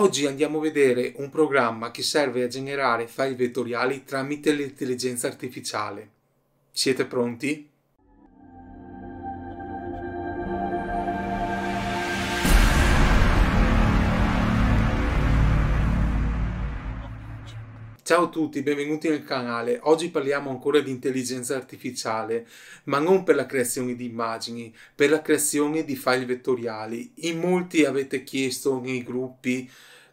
Oggi andiamo a vedere un programma che serve a generare file vettoriali tramite l'intelligenza artificiale. Siete pronti? Ciao a tutti, benvenuti nel canale. Oggi parliamo ancora di intelligenza artificiale, ma non per la creazione di immagini, per la creazione di file vettoriali. In molti avete chiesto nei gruppi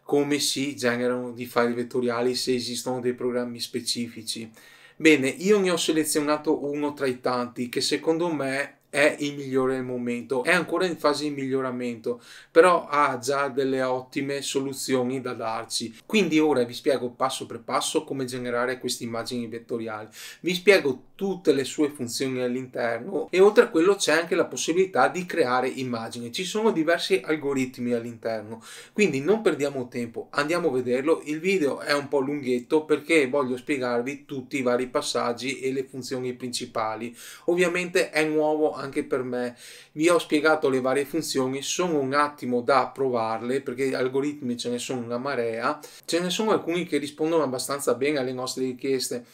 come si generano di file vettoriali se esistono dei programmi specifici. Bene, io ne ho selezionato uno tra i tanti che secondo me è il migliore al momento, è ancora in fase di miglioramento, però ha già delle ottime soluzioni da darci. Quindi ora vi spiego passo per passo come generare queste immagini vettoriali. Vi spiego tutte le sue funzioni all'interno e oltre a quello c'è anche la possibilità di creare immagini. Ci sono diversi algoritmi all'interno, quindi non perdiamo tempo, andiamo a vederlo. Il video è un po' lunghetto perché voglio spiegarvi tutti i vari passaggi e le funzioni principali. Ovviamente è nuovo anche per me. Vi ho spiegato le varie funzioni, sono un attimo da provarle perché algoritmi ce ne sono una marea, ce ne sono alcuni che rispondono abbastanza bene alle nostre richieste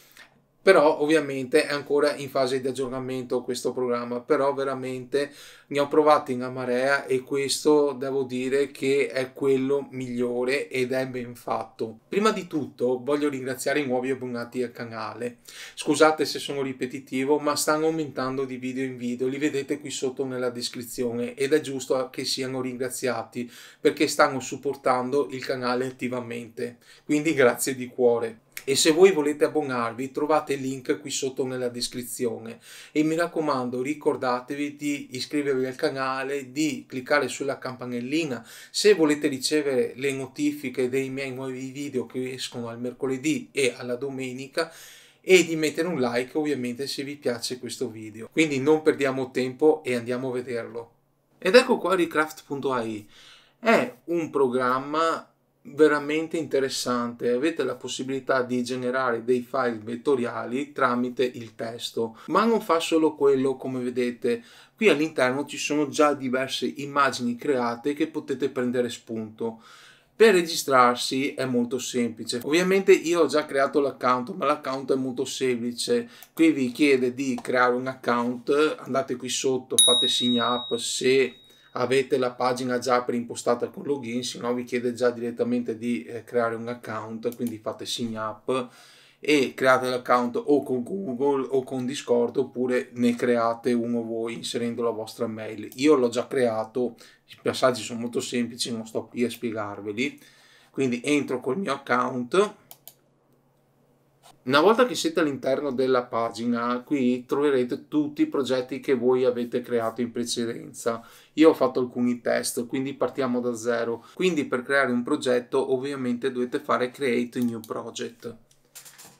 però ovviamente è ancora in fase di aggiornamento questo programma però veramente ne ho provati in marea e questo devo dire che è quello migliore ed è ben fatto prima di tutto voglio ringraziare i nuovi abbonati al canale scusate se sono ripetitivo ma stanno aumentando di video in video li vedete qui sotto nella descrizione ed è giusto che siano ringraziati perché stanno supportando il canale attivamente quindi grazie di cuore e se voi volete abbonarvi trovate il link qui sotto nella descrizione e mi raccomando ricordatevi di iscrivervi al canale di cliccare sulla campanellina se volete ricevere le notifiche dei miei nuovi video che escono al mercoledì e alla domenica e di mettere un like ovviamente se vi piace questo video quindi non perdiamo tempo e andiamo a vederlo ed ecco qua Recraft.ai è un programma veramente interessante. Avete la possibilità di generare dei file vettoriali tramite il testo, ma non fa solo quello come vedete. Qui all'interno ci sono già diverse immagini create che potete prendere spunto. Per registrarsi è molto semplice. Ovviamente io ho già creato l'account, ma l'account è molto semplice. Qui vi chiede di creare un account, andate qui sotto, fate sign up se avete la pagina già preimpostata con login, se no vi chiede già direttamente di eh, creare un account, quindi fate sign up e create l'account o con Google o con Discord oppure ne create uno voi inserendo la vostra mail. Io l'ho già creato, i passaggi sono molto semplici, non sto qui a spiegarveli. Quindi entro col mio account. Una volta che siete all'interno della pagina, qui troverete tutti i progetti che voi avete creato in precedenza io ho fatto alcuni test, quindi partiamo da zero. Quindi per creare un progetto ovviamente dovete fare create new project.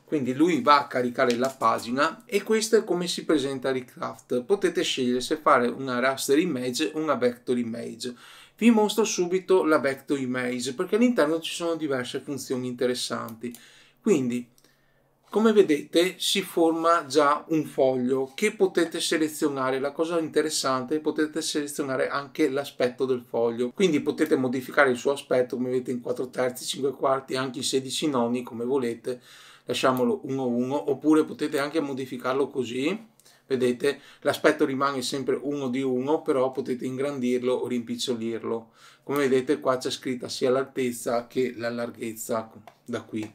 Quindi lui va a caricare la pagina e questo è come si presenta Recraft. Potete scegliere se fare una raster image o una vector image. Vi mostro subito la vector image perché all'interno ci sono diverse funzioni interessanti. Quindi come vedete si forma già un foglio che potete selezionare, la cosa interessante è potete selezionare anche l'aspetto del foglio, quindi potete modificare il suo aspetto come vedete in 4 terzi, 5 quarti, anche in 16 noni come volete, lasciamolo 1-1 oppure potete anche modificarlo così, vedete l'aspetto rimane sempre 1 di 1 però potete ingrandirlo o rimpicciolirlo, come vedete qua c'è scritta sia l'altezza che la larghezza da qui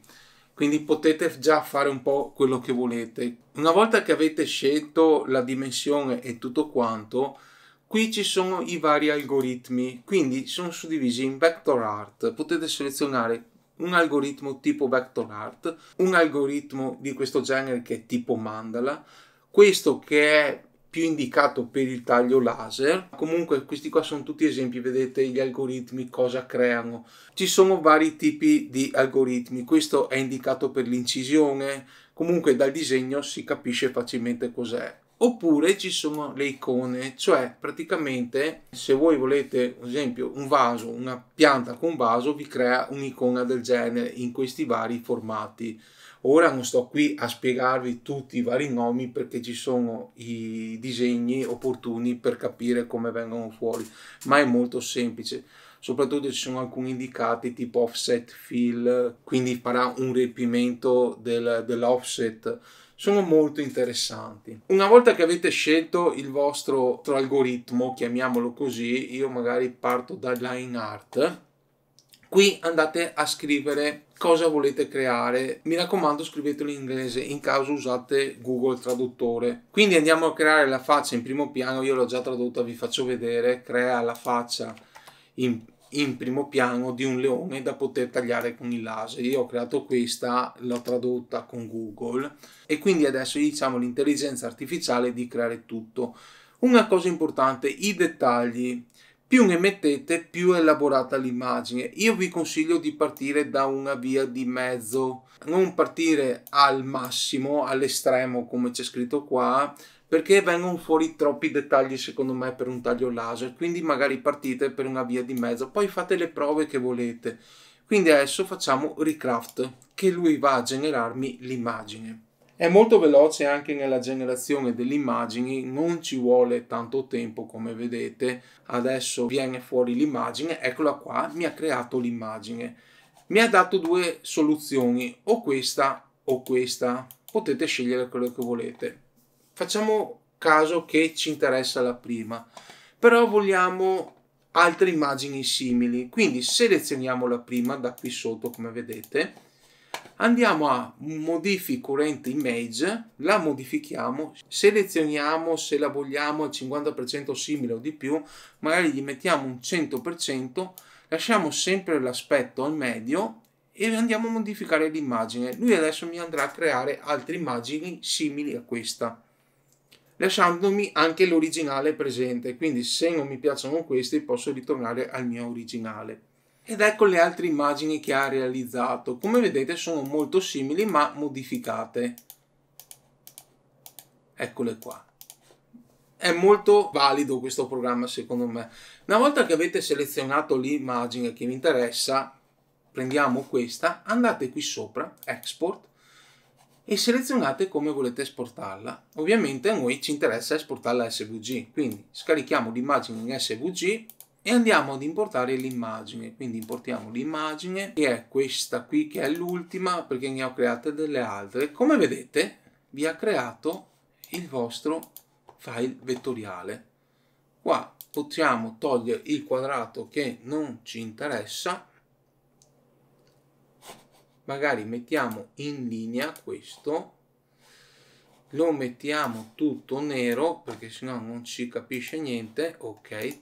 quindi potete già fare un po' quello che volete. Una volta che avete scelto la dimensione e tutto quanto, qui ci sono i vari algoritmi, quindi sono suddivisi in vector art, potete selezionare un algoritmo tipo vector art, un algoritmo di questo genere che è tipo mandala, questo che è più indicato per il taglio laser. Comunque questi qua sono tutti esempi, vedete gli algoritmi cosa creano. Ci sono vari tipi di algoritmi, questo è indicato per l'incisione, comunque dal disegno si capisce facilmente cos'è. Oppure ci sono le icone, cioè praticamente se voi volete, ad esempio, un vaso, una pianta con vaso, vi crea un'icona del genere in questi vari formati. Ora non sto qui a spiegarvi tutti i vari nomi perché ci sono i disegni opportuni per capire come vengono fuori, ma è molto semplice. Soprattutto ci sono alcuni indicati tipo offset fill, quindi farà un riempimento del, dell'offset. Sono molto interessanti. Una volta che avete scelto il vostro algoritmo, chiamiamolo così, io magari parto da line art Qui andate a scrivere cosa volete creare. Mi raccomando scrivetelo in inglese, in caso usate Google Traduttore. Quindi andiamo a creare la faccia in primo piano, io l'ho già tradotta, vi faccio vedere, crea la faccia in, in primo piano di un leone da poter tagliare con il laser. Io ho creato questa, l'ho tradotta con Google e quindi adesso diciamo l'intelligenza artificiale di creare tutto. Una cosa importante, i dettagli più ne mettete più elaborata l'immagine io vi consiglio di partire da una via di mezzo non partire al massimo all'estremo come c'è scritto qua perché vengono fuori troppi dettagli secondo me per un taglio laser quindi magari partite per una via di mezzo poi fate le prove che volete quindi adesso facciamo recraft che lui va a generarmi l'immagine è molto veloce anche nella generazione delle immagini, non ci vuole tanto tempo come vedete. Adesso viene fuori l'immagine, eccola qua, mi ha creato l'immagine. Mi ha dato due soluzioni, o questa o questa. Potete scegliere quello che volete. Facciamo caso che ci interessa la prima, però vogliamo altre immagini simili. Quindi selezioniamo la prima da qui sotto come vedete andiamo a modifica current image, la modifichiamo, selezioniamo se la vogliamo al 50% simile o di più, magari gli mettiamo un 100%, lasciamo sempre l'aspetto al medio e andiamo a modificare l'immagine. Lui adesso mi andrà a creare altre immagini simili a questa lasciandomi anche l'originale presente quindi se non mi piacciono questi posso ritornare al mio originale ed ecco le altre immagini che ha realizzato. Come vedete sono molto simili ma modificate. Eccole qua. È molto valido questo programma secondo me. Una volta che avete selezionato l'immagine che vi interessa, prendiamo questa, andate qui sopra, export, e selezionate come volete esportarla. Ovviamente a noi ci interessa esportarla a SVG, quindi scarichiamo l'immagine in SVG, e andiamo ad importare l'immagine quindi importiamo l'immagine che è questa qui che è l'ultima perché ne ho create delle altre come vedete vi ha creato il vostro file vettoriale qua possiamo togliere il quadrato che non ci interessa magari mettiamo in linea questo lo mettiamo tutto nero perché sennò non ci capisce niente ok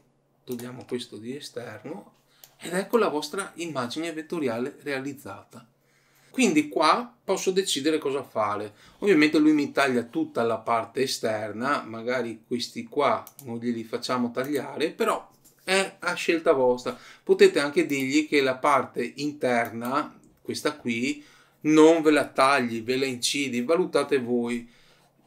togliamo questo di esterno ed ecco la vostra immagine vettoriale realizzata. Quindi qua posso decidere cosa fare. Ovviamente lui mi taglia tutta la parte esterna, magari questi qua non glieli facciamo tagliare, però è a scelta vostra. Potete anche dirgli che la parte interna, questa qui, non ve la tagli, ve la incidi, valutate voi.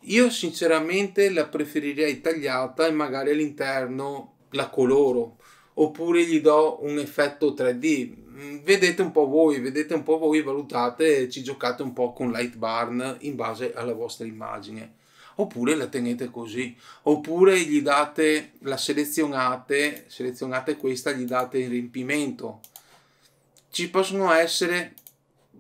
Io sinceramente la preferirei tagliata e magari all'interno la coloro oppure gli do un effetto 3D. Mm, vedete un po' voi, vedete un po' voi, valutate, e ci giocate un po' con light Lightbarn in base alla vostra immagine. Oppure la tenete così, oppure gli date, la selezionate, selezionate questa, gli date il riempimento. Ci possono essere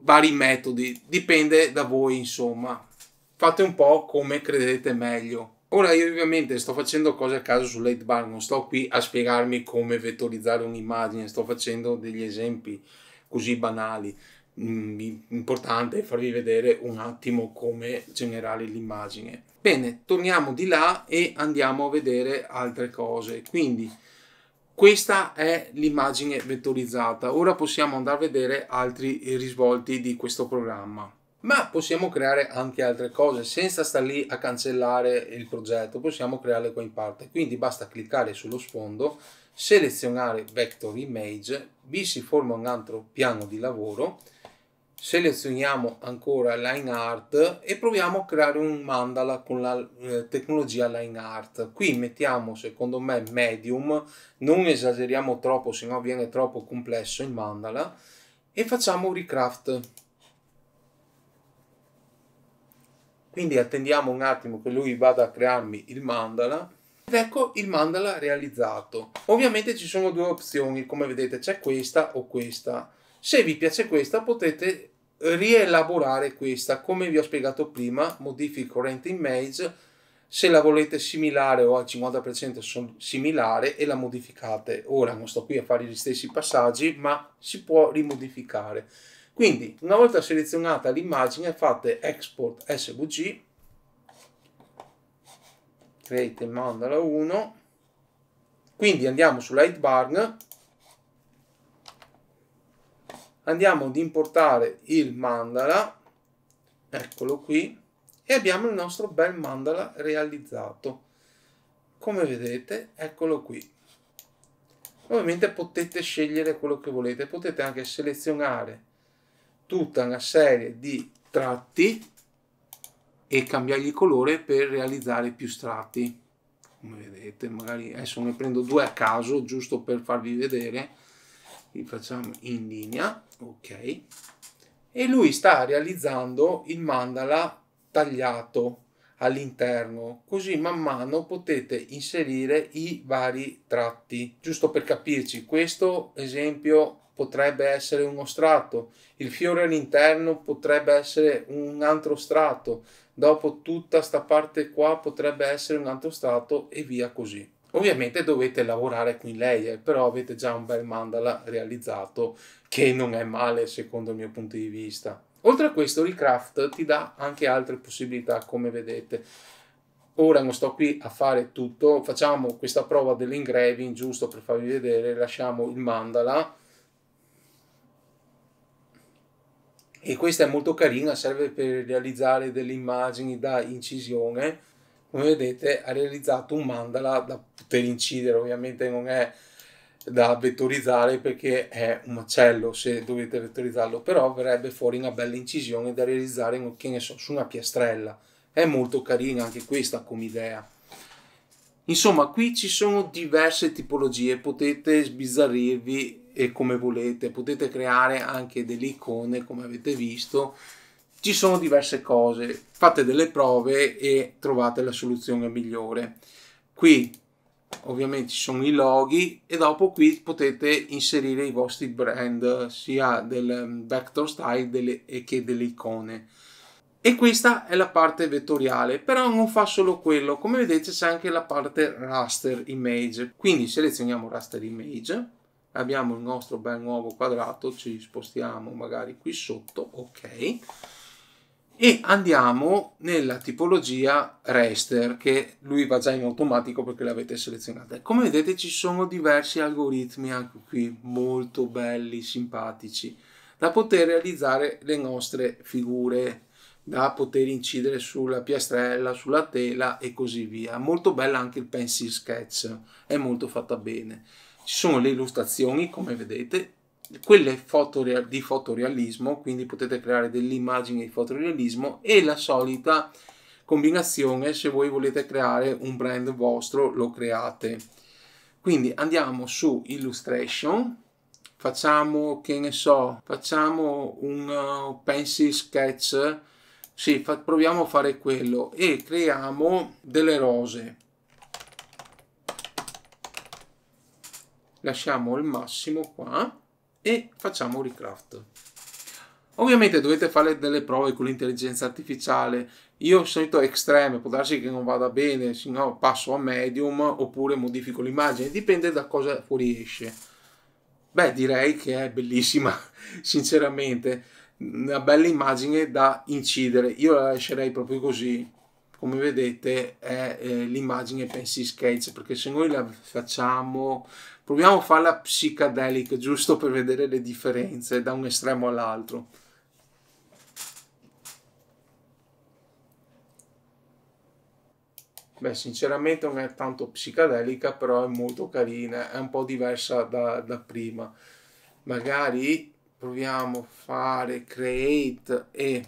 vari metodi, dipende da voi insomma. Fate un po' come credete meglio. Ora io ovviamente sto facendo cose a caso su bar, non sto qui a spiegarmi come vettorizzare un'immagine, sto facendo degli esempi così banali. L'importante mm, è farvi vedere un attimo come generare l'immagine. Bene, torniamo di là e andiamo a vedere altre cose. Quindi questa è l'immagine vettorizzata. Ora possiamo andare a vedere altri risvolti di questo programma ma possiamo creare anche altre cose senza star lì a cancellare il progetto, possiamo crearle qua in parte. Quindi basta cliccare sullo sfondo, selezionare Vector Image, vi si forma un altro piano di lavoro, selezioniamo ancora Line Art e proviamo a creare un mandala con la eh, tecnologia Line Art. Qui mettiamo, secondo me, Medium, non esageriamo troppo, se no viene troppo complesso il mandala, e facciamo Recraft Quindi attendiamo un attimo che lui vada a crearmi il mandala. Ed ecco il mandala realizzato. Ovviamente ci sono due opzioni, come vedete c'è questa o questa. Se vi piace questa potete eh, rielaborare questa. Come vi ho spiegato prima, modifico Rent Image se la volete similare o al 50% similare e la modificate. Ora non sto qui a fare gli stessi passaggi, ma si può rimodificare. Quindi, una volta selezionata l'immagine, fate export svg, create mandala 1, quindi andiamo sull'hitbar, andiamo ad importare il mandala, eccolo qui, e abbiamo il nostro bel mandala realizzato. Come vedete, eccolo qui. Ovviamente potete scegliere quello che volete, potete anche selezionare tutta una serie di tratti e cambiargli il colore per realizzare più strati come vedete magari adesso ne prendo due a caso giusto per farvi vedere li facciamo in linea ok e lui sta realizzando il mandala tagliato all'interno così man mano potete inserire i vari tratti giusto per capirci questo esempio potrebbe essere uno strato, il fiore all'interno potrebbe essere un altro strato, dopo tutta questa parte qua potrebbe essere un altro strato e via così. Ovviamente dovete lavorare qui in layer, però avete già un bel mandala realizzato che non è male secondo il mio punto di vista. Oltre a questo, il craft ti dà anche altre possibilità, come vedete. Ora non sto qui a fare tutto, facciamo questa prova dell'engraving giusto per farvi vedere, lasciamo il mandala e questa è molto carina, serve per realizzare delle immagini da incisione. Come vedete ha realizzato un mandala da poter incidere, ovviamente non è da vettorizzare perché è un macello se dovete vettorizzarlo, però verrebbe fuori una bella incisione da realizzare, che ne so, su una piastrella. È molto carina anche questa come idea. Insomma, qui ci sono diverse tipologie, potete sbizzarrirvi e come volete, potete creare anche delle icone come avete visto, ci sono diverse cose, fate delle prove e trovate la soluzione migliore. Qui ovviamente ci sono i loghi e dopo qui potete inserire i vostri brand sia del vector style delle, che delle icone. E questa è la parte vettoriale, però non fa solo quello, come vedete c'è anche la parte raster image, quindi selezioniamo raster image abbiamo il nostro bel nuovo quadrato, ci spostiamo magari qui sotto, ok, e andiamo nella tipologia raster, che lui va già in automatico perché l'avete selezionata. Come vedete ci sono diversi algoritmi anche qui, molto belli, simpatici, da poter realizzare le nostre figure da poter incidere sulla piastrella, sulla tela e così via. Molto bella anche il pencil sketch, è molto fatta bene ci sono le illustrazioni come vedete quelle foto di fotorealismo quindi potete creare delle immagini di fotorealismo e la solita combinazione se voi volete creare un brand vostro lo create quindi andiamo su illustration facciamo che ne so facciamo un uh, pencil sketch sì, proviamo a fare quello e creiamo delle rose lasciamo il massimo qua e facciamo un recraft. Ovviamente dovete fare delle prove con l'intelligenza artificiale. Io solito extreme può darsi che non vada bene, se no passo a medium oppure modifico l'immagine, dipende da cosa fuoriesce. Beh, direi che è bellissima, sinceramente, una bella immagine da incidere. Io la lascerei proprio così come vedete è eh, l'immagine pensi sketch perché se noi la facciamo proviamo a farla psychedelic giusto per vedere le differenze da un estremo all'altro Beh, sinceramente non è tanto psicadelica, però è molto carina, è un po' diversa da, da prima. Magari proviamo a fare create e,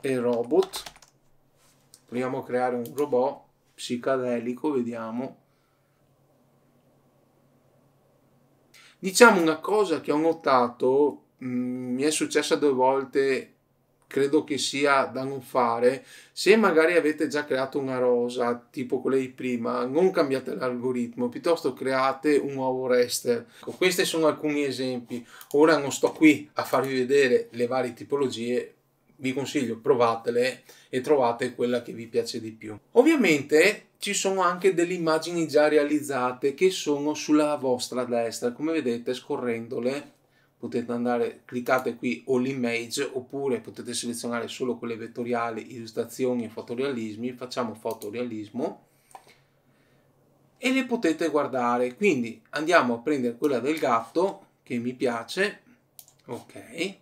e robot. Proviamo a creare un robot psicadelico, vediamo. Diciamo una cosa che ho notato, mh, mm, mi è successa due volte, credo che sia da non fare. Se magari avete già creato una rosa, tipo quella di prima, non cambiate l'algoritmo, piuttosto create un nuovo raster. Ecco, questi sono alcuni esempi. Ora non sto qui a farvi vedere le varie tipologie, vi consiglio provatele e trovate quella che vi piace di più. Ovviamente ci sono anche delle immagini già realizzate che sono sulla vostra destra, come vedete scorrendole potete andare, cliccate qui all image oppure potete selezionare solo quelle vettoriali, illustrazioni e fotorealismi, facciamo fotorealismo e le potete guardare, quindi andiamo a prendere quella del gatto che mi piace, ok,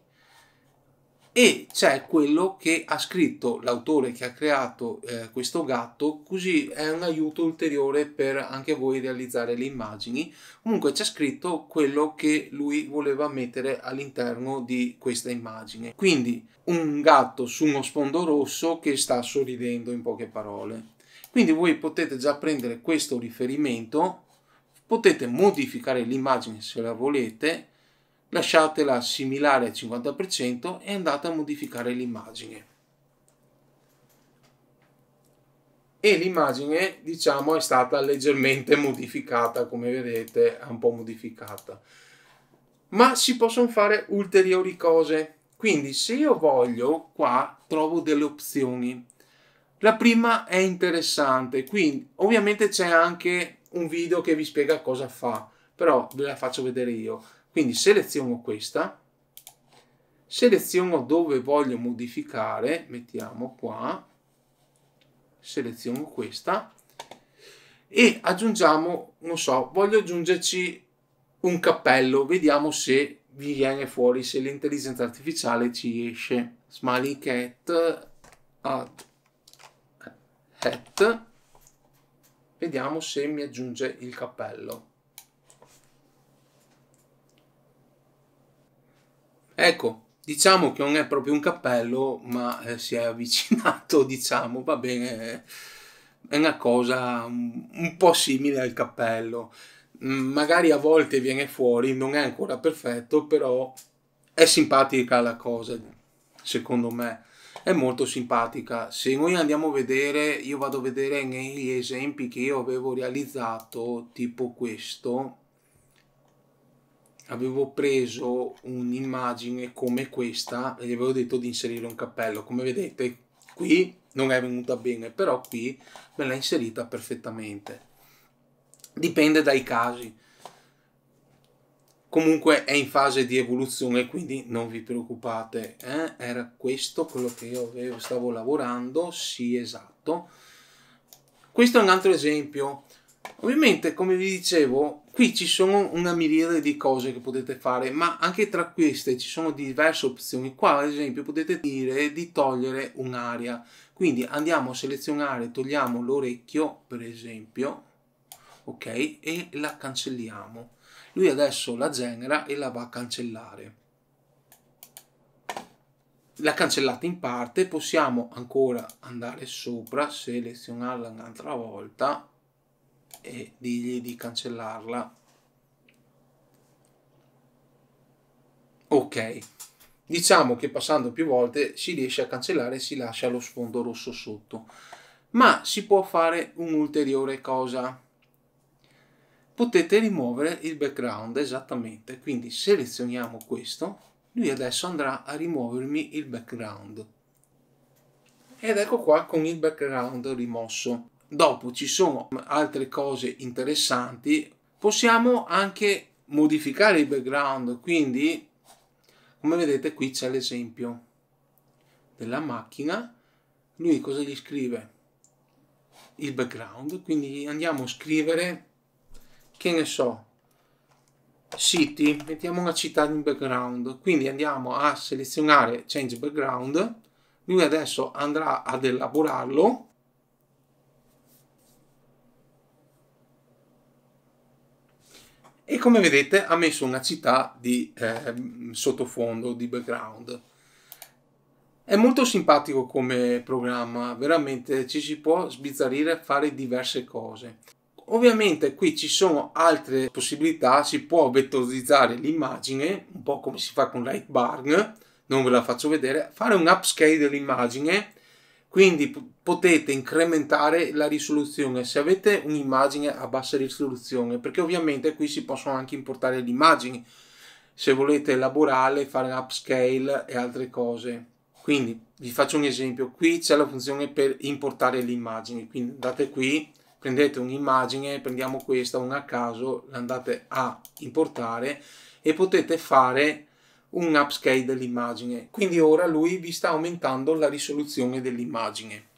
e c'è quello che ha scritto l'autore che ha creato eh, questo gatto, così è un aiuto ulteriore per anche voi realizzare le immagini. Comunque c'è scritto quello che lui voleva mettere all'interno di questa immagine. Quindi un gatto su uno sfondo rosso che sta sorridendo in poche parole. Quindi voi potete già prendere questo riferimento, potete modificare l'immagine se la volete lasciatela similare al 50% e andate a modificare l'immagine. E l'immagine, diciamo, è stata leggermente modificata, come vedete, è un po' modificata. Ma si possono fare ulteriori cose. Quindi se io voglio, qua trovo delle opzioni. La prima è interessante, quindi ovviamente c'è anche un video che vi spiega cosa fa, però ve la faccio vedere io quindi seleziono questa, seleziono dove voglio modificare, mettiamo qua, seleziono questa e aggiungiamo, non so, voglio aggiungerci un cappello, vediamo se vi viene fuori, se l'intelligenza artificiale ci esce. Smiley cat add hat, vediamo se mi aggiunge il cappello. Ecco, diciamo che non è proprio un cappello, ma eh, si è avvicinato, diciamo, va bene, è una cosa un, un po' simile al cappello. Mm, magari a volte viene fuori, non è ancora perfetto, però è simpatica la cosa, secondo me è molto simpatica. Se noi andiamo a vedere, io vado a vedere negli esempi che io avevo realizzato, tipo questo, avevo preso un'immagine come questa e gli avevo detto di inserire un cappello. Come vedete qui non è venuta bene, però qui me l'ha inserita perfettamente. Dipende dai casi. Comunque è in fase di evoluzione, quindi non vi preoccupate. Eh? Era questo quello che io avevo, stavo lavorando, sì esatto. Questo è un altro esempio. Ovviamente, come vi dicevo, Qui ci sono una miriade di cose che potete fare, ma anche tra queste ci sono diverse opzioni. Qua ad esempio potete dire di togliere un'area. Quindi andiamo a selezionare, togliamo l'orecchio per esempio, ok, e la cancelliamo. Lui adesso la genera e la va a cancellare l'ha cancellata in parte possiamo ancora andare sopra selezionarla un'altra volta e digli di cancellarla. Ok, diciamo che passando più volte si riesce a cancellare e si lascia lo sfondo rosso sotto. Ma si può fare un'ulteriore cosa. Potete rimuovere il background esattamente, quindi selezioniamo questo. Lui adesso andrà a rimuovermi il background. Ed ecco qua con il background rimosso dopo ci sono altre cose interessanti, possiamo anche modificare il background, quindi come vedete qui c'è l'esempio della macchina, lui cosa gli scrive? Il background, quindi andiamo a scrivere, che ne so, city, mettiamo una città in background, quindi andiamo a selezionare change background, lui adesso andrà ad elaborarlo e come vedete ha messo una città di eh, sottofondo, di background. È molto simpatico come programma, veramente ci si può sbizzarrire a fare diverse cose. Ovviamente qui ci sono altre possibilità, si può vettorizzare l'immagine, un po' come si fa con Lightbarn, non ve la faccio vedere, fare un upscale dell'immagine quindi potete incrementare la risoluzione se avete un'immagine a bassa risoluzione perché ovviamente qui si possono anche importare le immagini se volete elaborarle, fare upscale e altre cose quindi vi faccio un esempio qui c'è la funzione per importare le immagini quindi andate qui prendete un'immagine prendiamo questa una a caso andate a importare e potete fare un upscale dell'immagine, quindi ora lui vi sta aumentando la risoluzione dell'immagine.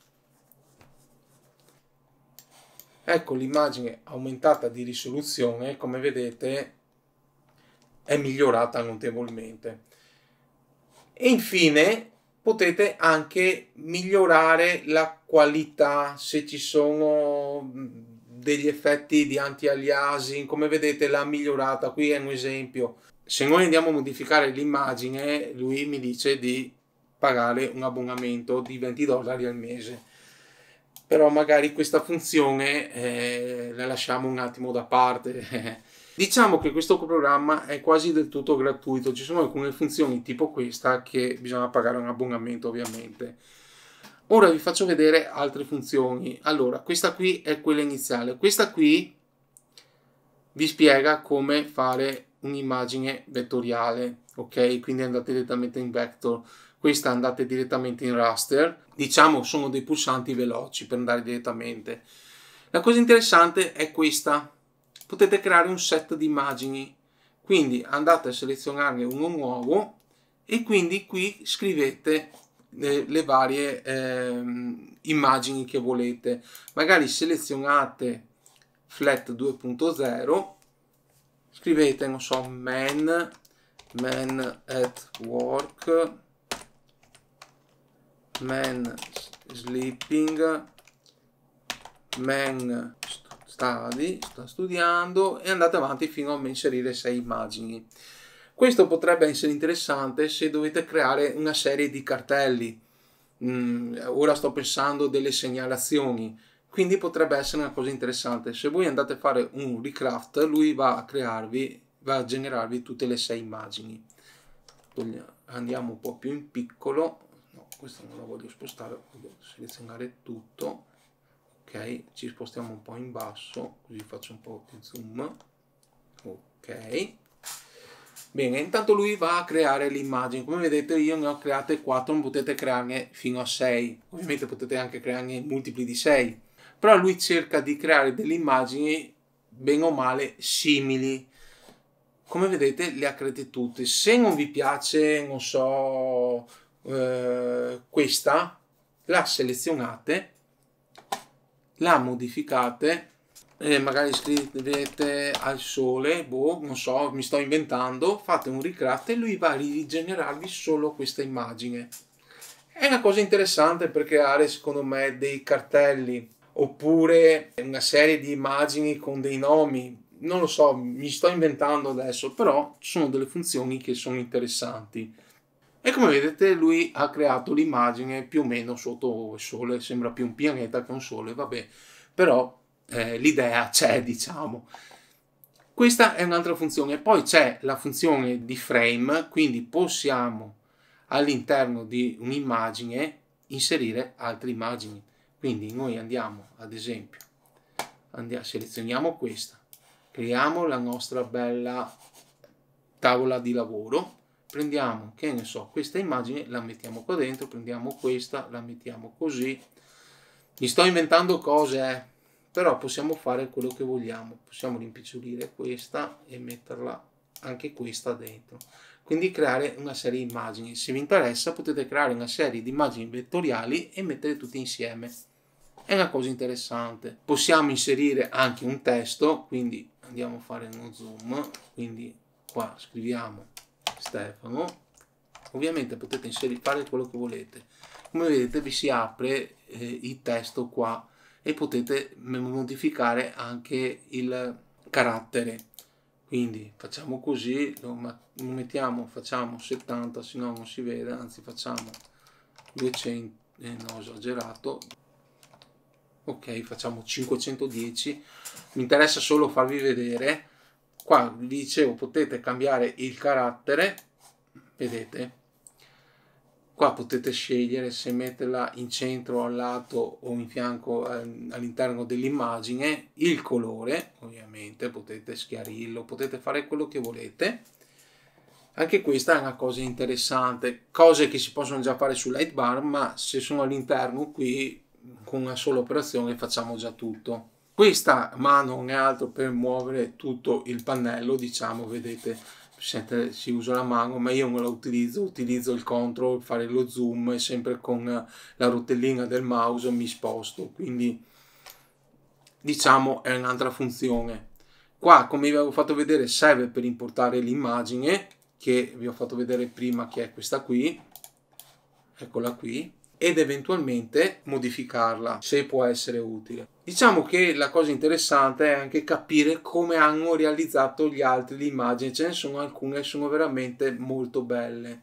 Ecco l'immagine aumentata di risoluzione, come vedete, è migliorata notevolmente. E infine potete anche migliorare la qualità se ci sono degli effetti di anti-aliasing, come vedete l'ha migliorata, qui è un esempio se noi andiamo a modificare l'immagine, lui mi dice di pagare un abbonamento di 20 dollari al mese. Però magari questa funzione eh, la lasciamo un attimo da parte. diciamo che questo programma è quasi del tutto gratuito, ci sono alcune funzioni tipo questa che bisogna pagare un abbonamento ovviamente. Ora vi faccio vedere altre funzioni. Allora, questa qui è quella iniziale. Questa qui vi spiega come fare un'immagine vettoriale, ok? Quindi andate direttamente in vector, questa andate direttamente in raster, diciamo sono dei pulsanti veloci per andare direttamente. La cosa interessante è questa, potete creare un set di immagini, quindi andate a selezionarne uno nuovo e quindi qui scrivete le, eh, le varie eh, immagini che volete magari selezionate flat 2.0 scrivete, non so, man, man at work, man sleeping, man study, sta studiando e andate avanti fino a inserire sei immagini. Questo potrebbe essere interessante se dovete creare una serie di cartelli. Mm, ora sto pensando delle segnalazioni quindi potrebbe essere una cosa interessante. Se voi andate a fare un recraft, lui va a crearvi, va a generarvi tutte le sei immagini. Andiamo un po' più in piccolo, no, questo non lo voglio spostare, voglio selezionare tutto, ok, ci spostiamo un po' in basso, così faccio un po' di zoom, ok. Bene, intanto lui va a creare le immagini Come vedete io ne ho create 4, potete crearne fino a 6. Ovviamente potete anche crearne multipli di 6 però lui cerca di creare delle immagini bene o male simili come vedete le ha create tutte se non vi piace non so eh, questa la selezionate la modificate eh, magari scrivete al sole boh non so mi sto inventando fate un ricraft e lui va a rigenerarvi solo questa immagine è una cosa interessante per creare secondo me dei cartelli oppure una serie di immagini con dei nomi. Non lo so, mi sto inventando adesso, però ci sono delle funzioni che sono interessanti. E come vedete lui ha creato l'immagine più o meno sotto il sole, sembra più un pianeta che un sole, vabbè, però eh, l'idea c'è, diciamo. Questa è un'altra funzione. Poi c'è la funzione di frame, quindi possiamo all'interno di un'immagine inserire altre immagini. Quindi noi andiamo, ad esempio, andiamo, selezioniamo questa, creiamo la nostra bella tavola di lavoro, prendiamo, che ne so, questa immagine, la mettiamo qua dentro, prendiamo questa, la mettiamo così. Mi sto inventando cose, eh, però possiamo fare quello che vogliamo. Possiamo rimpicciolire questa e metterla anche questa dentro. Quindi creare una serie di immagini. Se vi interessa potete creare una serie di immagini vettoriali e mettere tutti insieme è una cosa interessante. Possiamo inserire anche un testo, quindi andiamo a fare uno zoom, quindi qua scriviamo Stefano, ovviamente potete inserire, fare quello che volete. Come vedete vi si apre eh, il testo qua e potete modificare anche il carattere. Quindi facciamo così, lo mettiamo, facciamo 70, se no non si vede, anzi facciamo 200, eh, no esagerato, ok facciamo 510 mi interessa solo farvi vedere qua vi dicevo potete cambiare il carattere vedete qua potete scegliere se metterla in centro al lato o in fianco ehm, all'interno dell'immagine il colore ovviamente potete schiarirlo potete fare quello che volete anche questa è una cosa interessante cose che si possono già fare su Lightbar ma se sono all'interno qui con una sola operazione facciamo già tutto. Questa mano non è altro per muovere tutto il pannello, diciamo, vedete, Sente, si usa la mano, ma io non la utilizzo, utilizzo il control, fare lo zoom e sempre con la rotellina del mouse mi sposto, quindi diciamo è un'altra funzione. Qua, come vi avevo fatto vedere, serve per importare l'immagine che vi ho fatto vedere prima, che è questa qui, eccola qui, ed eventualmente modificarla se può essere utile. Diciamo che la cosa interessante è anche capire come hanno realizzato gli altri le immagini, ce ne sono alcune che sono veramente molto belle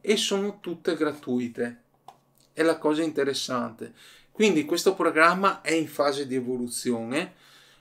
e sono tutte gratuite. È la cosa interessante. Quindi questo programma è in fase di evoluzione,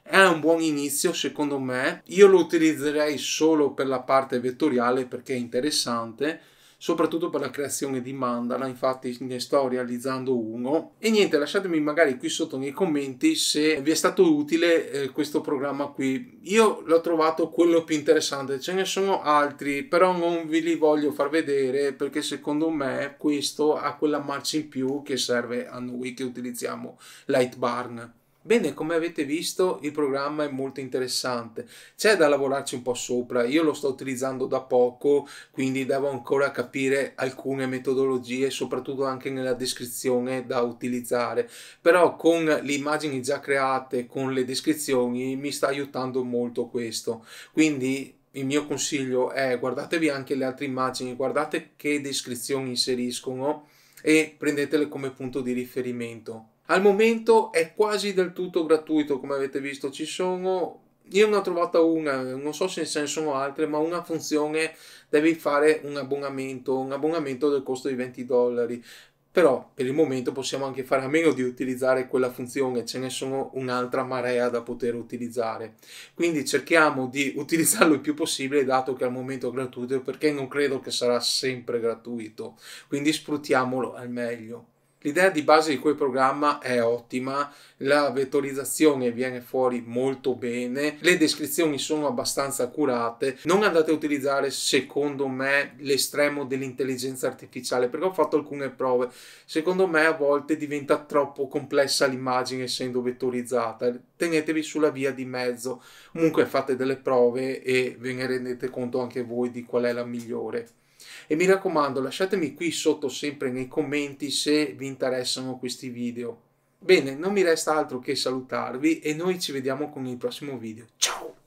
è un buon inizio secondo me. Io lo utilizzerei solo per la parte vettoriale perché è interessante soprattutto per la creazione di mandala, infatti ne sto realizzando uno. E niente, lasciatemi magari qui sotto nei commenti se vi è stato utile eh, questo programma qui. Io l'ho trovato quello più interessante, ce ne sono altri, però non vi li voglio far vedere perché secondo me questo ha quella marcia in più che serve a noi che utilizziamo Lightbarn. Bene, come avete visto il programma è molto interessante, c'è da lavorarci un po' sopra, io lo sto utilizzando da poco, quindi devo ancora capire alcune metodologie, soprattutto anche nella descrizione da utilizzare, però con le immagini già create, con le descrizioni, mi sta aiutando molto questo, quindi il mio consiglio è guardatevi anche le altre immagini, guardate che descrizioni inseriscono e prendetele come punto di riferimento. Al momento è quasi del tutto gratuito, come avete visto, ci sono io ne ho trovata una, non so se ce ne sono altre, ma una funzione devi fare un abbonamento, un abbonamento del costo di 20 dollari. Però per il momento possiamo anche fare a meno di utilizzare quella funzione, ce ne sono un'altra marea da poter utilizzare. Quindi cerchiamo di utilizzarlo il più possibile, dato che al momento è gratuito, perché non credo che sarà sempre gratuito. Quindi sfruttiamolo al meglio. L'idea di base di quel programma è ottima, la vettorizzazione viene fuori molto bene, le descrizioni sono abbastanza accurate. Non andate a utilizzare, secondo me, l'estremo dell'intelligenza artificiale perché ho fatto alcune prove. Secondo me a volte diventa troppo complessa l'immagine essendo vettorizzata. Tenetevi sulla via di mezzo. Comunque fate delle prove e ve ne rendete conto anche voi di qual è la migliore e mi raccomando lasciatemi qui sotto sempre nei commenti se vi interessano questi video. Bene, non mi resta altro che salutarvi e noi ci vediamo con il prossimo video. Ciao!